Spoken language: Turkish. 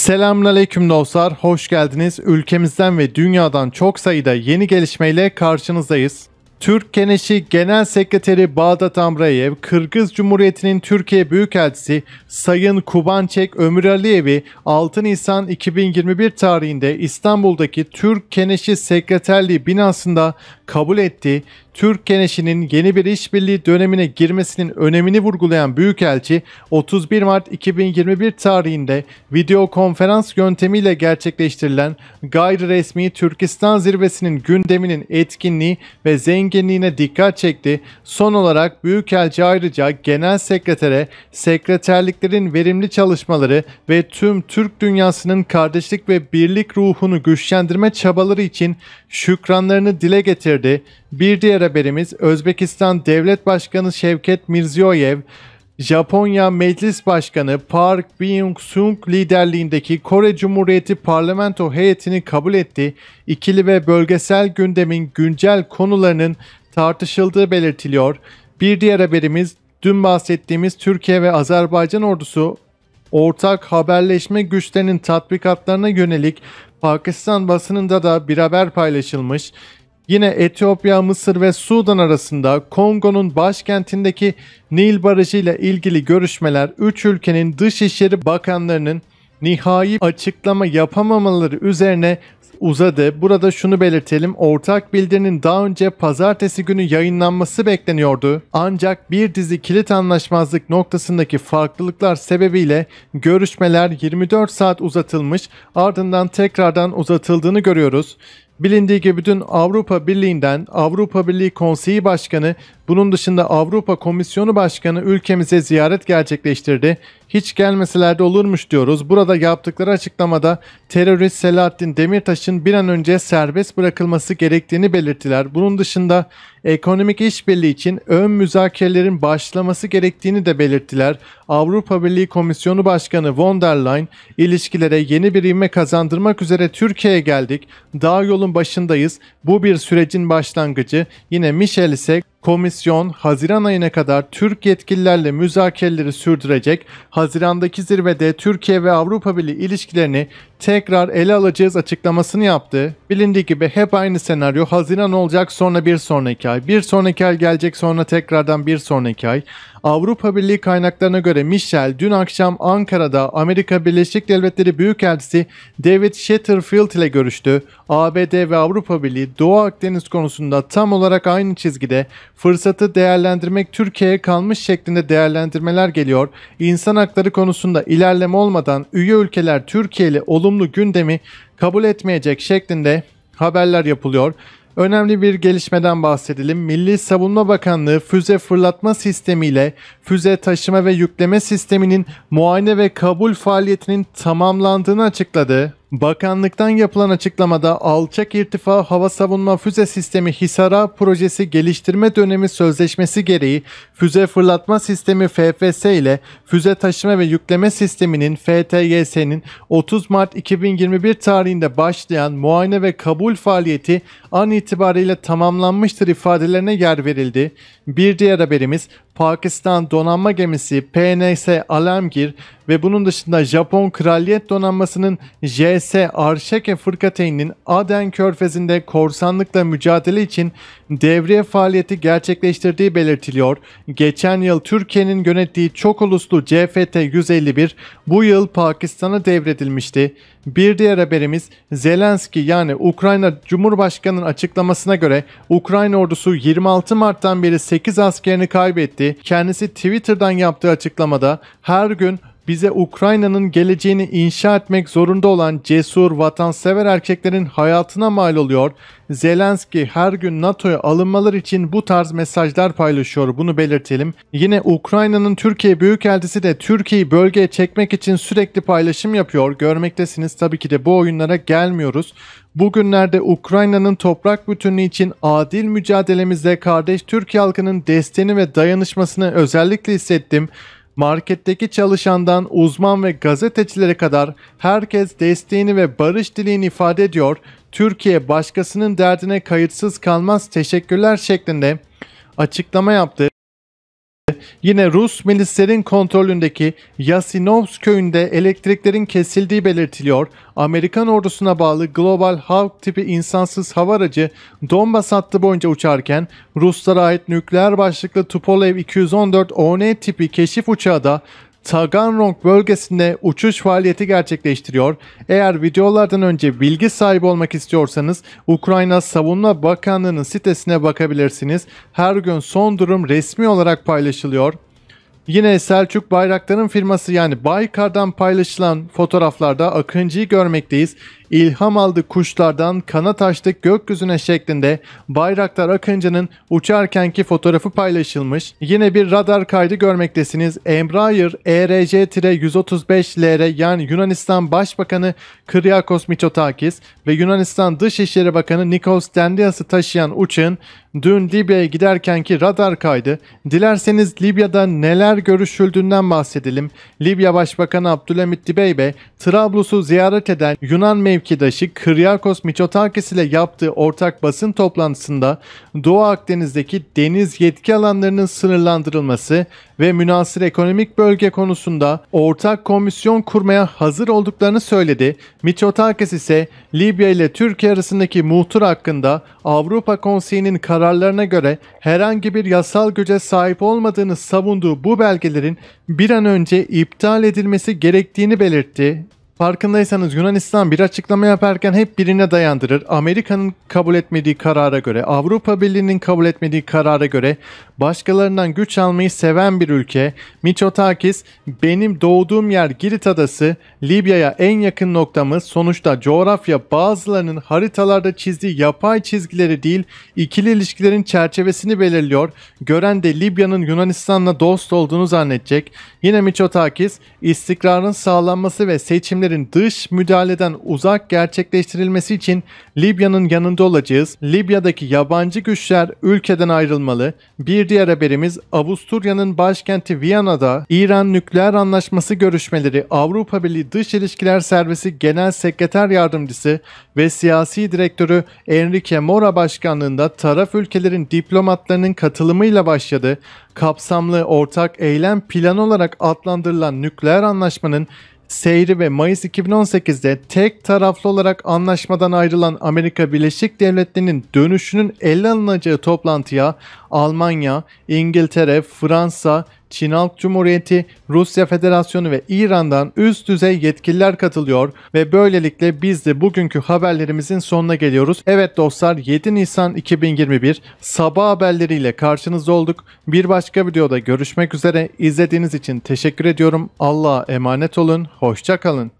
Selamünaleyküm dostlar, hoş geldiniz. Ülkemizden ve dünyadan çok sayıda yeni gelişmeyle karşınızdayız. Türk Keneşi Genel Sekreteri Bağdat Amrayev, Kırgız Cumhuriyeti'nin Türkiye Büyükelçisi Sayın Kubançek Ömür Aliyev'i 6 Nisan 2021 tarihinde İstanbul'daki Türk Keneşi Sekreterliği binasında kabul etti. Türk Geneşi'nin yeni bir işbirliği dönemine girmesinin önemini vurgulayan Büyükelçi 31 Mart 2021 tarihinde video konferans yöntemiyle gerçekleştirilen gayri resmi Türkistan zirvesinin gündeminin etkinliği ve zenginliğine dikkat çekti. Son olarak Büyükelçi ayrıca Genel Sekretere sekreterliklerin verimli çalışmaları ve tüm Türk dünyasının kardeşlik ve birlik ruhunu güçlendirme çabaları için şükranlarını dile getirdi. Bir diğer haberimiz Özbekistan Devlet Başkanı Şevket Mirziyoyev, Japonya Meclis Başkanı Park Byung-sung liderliğindeki Kore Cumhuriyeti parlamento heyetini kabul etti. İkili ve bölgesel gündemin güncel konularının tartışıldığı belirtiliyor. Bir diğer haberimiz dün bahsettiğimiz Türkiye ve Azerbaycan ordusu ortak haberleşme güçlerinin tatbikatlarına yönelik Pakistan basınında da bir haber paylaşılmış. Yine Etiyopya, Mısır ve Sudan arasında Kongo'nun başkentindeki Nil Barajı ile ilgili görüşmeler 3 ülkenin dışişleri bakanlarının nihai açıklama yapamamaları üzerine uzadı. Burada şunu belirtelim. Ortak bildirinin daha önce pazartesi günü yayınlanması bekleniyordu. Ancak bir dizi kilit anlaşmazlık noktasındaki farklılıklar sebebiyle görüşmeler 24 saat uzatılmış ardından tekrardan uzatıldığını görüyoruz. Bilindiği gibi dün Avrupa Birliği'nden Avrupa Birliği Konseyi Başkanı, bunun dışında Avrupa Komisyonu Başkanı ülkemize ziyaret gerçekleştirdi. Hiç gelmeseler de olurmuş diyoruz. Burada yaptıkları açıklamada terörist Selahattin Demirtaş'ın bir an önce serbest bırakılması gerektiğini belirttiler. Bunun dışında ekonomik işbirliği için ön müzakerelerin başlaması gerektiğini de belirttiler. Avrupa Birliği Komisyonu Başkanı von der Leyen ilişkilere yeni bir ivme kazandırmak üzere Türkiye'ye geldik. Daha yolun başındayız. Bu bir sürecin başlangıcı. Yine Michel ise Komisyon Haziran ayına kadar Türk yetkililerle müzakereleri sürdürecek. Hazirandaki zirvede Türkiye ve Avrupa Birliği ilişkilerini tekrar ele alacağız açıklamasını yaptı. Bilindiği gibi hep aynı senaryo. Haziran olacak sonra bir sonraki ay. Bir sonraki ay gelecek sonra tekrardan bir sonraki ay. Avrupa Birliği kaynaklarına göre Michel dün akşam Ankara'da Amerika Birleşik Devletleri Büyükelçisi David Shatterfield ile görüştü. ABD ve Avrupa Birliği Doğu Akdeniz konusunda tam olarak aynı çizgide fırsatı değerlendirmek Türkiye'ye kalmış şeklinde değerlendirmeler geliyor. İnsan hakları konusunda ilerleme olmadan üye ülkeler Türkiye'li olumlu gündemi kabul etmeyecek şeklinde haberler yapılıyor. Önemli bir gelişmeden bahsedelim. Milli Savunma Bakanlığı füze fırlatma sistemi ile füze taşıma ve yükleme sisteminin muayene ve kabul faaliyetinin tamamlandığını açıkladı. Bakanlıktan yapılan açıklamada alçak irtifa hava savunma füze sistemi Hisara projesi geliştirme dönemi sözleşmesi gereği füze fırlatma sistemi FFS ile füze taşıma ve yükleme sisteminin FTYS'nin 30 Mart 2021 tarihinde başlayan muayene ve kabul faaliyeti an itibariyle tamamlanmıştır ifadelerine yer verildi. Bir diğer haberimiz Pakistan donanma gemisi PNS Alamgir ve bunun dışında Japon Kraliyet Donanması'nın JS Arşeke fırkateyninin Aden Körfezi'nde korsanlıkla mücadele için devriye faaliyeti gerçekleştirdiği belirtiliyor. Geçen yıl Türkiye'nin yönettiği çok uluslu CFT 151 bu yıl Pakistan'a devredilmişti. Bir diğer haberimiz Zelenski yani Ukrayna Cumhurbaşkanı'nın açıklamasına göre Ukrayna ordusu 26 Mart'tan beri 8 askerini kaybetti. Kendisi Twitter'dan yaptığı açıklamada her gün bize Ukrayna'nın geleceğini inşa etmek zorunda olan cesur, vatansever erkeklerin hayatına mal oluyor. Zelenski her gün NATO'ya alınmalar için bu tarz mesajlar paylaşıyor. Bunu belirtelim. Yine Ukrayna'nın Türkiye Büyükelçisi de Türkiye'yi bölgeye çekmek için sürekli paylaşım yapıyor. Görmektesiniz tabii ki de bu oyunlara gelmiyoruz. Bugünlerde Ukrayna'nın toprak bütünlüğü için adil mücadelemizde kardeş Türk halkının desteğini ve dayanışmasını özellikle hissettim marketteki çalışandan uzman ve gazetecilere kadar herkes desteğini ve barış dileğini ifade ediyor. Türkiye başkasının derdine kayıtsız kalmaz teşekkürler şeklinde açıklama yaptı. Yine Rus milislerin kontrolündeki Yasinovsk köyünde elektriklerin kesildiği belirtiliyor. Amerikan ordusuna bağlı Global Hawk tipi insansız hava aracı Donbas hattı boyunca uçarken Ruslara ait nükleer başlıklı Tupolev 214 ON tipi keşif uçağı da Taganrog bölgesinde uçuş faaliyeti gerçekleştiriyor. Eğer videolardan önce bilgi sahibi olmak istiyorsanız Ukrayna Savunma Bakanlığı'nın sitesine bakabilirsiniz. Her gün son durum resmi olarak paylaşılıyor. Yine Selçuk Bayraktar'ın firması yani Baykar'dan paylaşılan fotoğraflarda Akıncı'yı görmekteyiz. İlham aldı kuşlardan kanat açtık gökyüzüne şeklinde Bayraktar Akıncı'nın uçarkenki fotoğrafı paylaşılmış. Yine bir radar kaydı görmektesiniz. Embraer ERJ-135LR yani Yunanistan Başbakanı Kyriakos Mitsotakis ve Yunanistan Dışişleri Bakanı Nikos Dendias'ı taşıyan uçağın dün Libya'ya giderkenki radar kaydı. Dilerseniz Libya'da neler görüşüldüğünden bahsedelim. Libya Başbakanı Abdülhamit Dibey ve Trablus'u ziyaret eden Yunan mevcut mevkidaşı Kryakos Mitsotakis ile yaptığı ortak basın toplantısında Doğu Akdeniz'deki deniz yetki alanlarının sınırlandırılması ve münasır ekonomik bölge konusunda ortak komisyon kurmaya hazır olduklarını söyledi. Mitsotakis ise Libya ile Türkiye arasındaki muhtur hakkında Avrupa Konseyi'nin kararlarına göre herhangi bir yasal güce sahip olmadığını savunduğu bu belgelerin bir an önce iptal edilmesi gerektiğini belirtti. Farkındaysanız Yunanistan bir açıklama yaparken hep birine dayandırır. Amerika'nın kabul etmediği karara göre, Avrupa Birliği'nin kabul etmediği karara göre başkalarından güç almayı seven bir ülke. Miçotakis, benim doğduğum yer Girit Adası, Libya'ya en yakın noktamız. Sonuçta coğrafya bazılarının haritalarda çizdiği yapay çizgileri değil, ikili ilişkilerin çerçevesini belirliyor. Gören de Libya'nın Yunanistan'la dost olduğunu zannedecek. Yine Miçotakis, istikrarın sağlanması ve seçimleri görüşlerin dış müdahaleden uzak gerçekleştirilmesi için Libya'nın yanında olacağız. Libya'daki yabancı güçler ülkeden ayrılmalı. Bir diğer haberimiz Avusturya'nın başkenti Viyana'da İran nükleer anlaşması görüşmeleri Avrupa Birliği Dış İlişkiler Servisi Genel Sekreter Yardımcısı ve siyasi direktörü Enrique Mora başkanlığında taraf ülkelerin diplomatlarının katılımıyla başladı. Kapsamlı ortak eylem planı olarak adlandırılan nükleer anlaşmanın seyri ve Mayıs 2018'de tek taraflı olarak anlaşmadan ayrılan Amerika Birleşik Devletleri'nin dönüşünün ele alınacağı toplantıya Almanya, İngiltere, Fransa, Çin Halk Cumhuriyeti, Rusya Federasyonu ve İran'dan üst düzey yetkililer katılıyor ve böylelikle biz de bugünkü haberlerimizin sonuna geliyoruz. Evet dostlar 7 Nisan 2021 sabah haberleriyle karşınızda olduk. Bir başka videoda görüşmek üzere. İzlediğiniz için teşekkür ediyorum. Allah'a emanet olun. Hoşçakalın.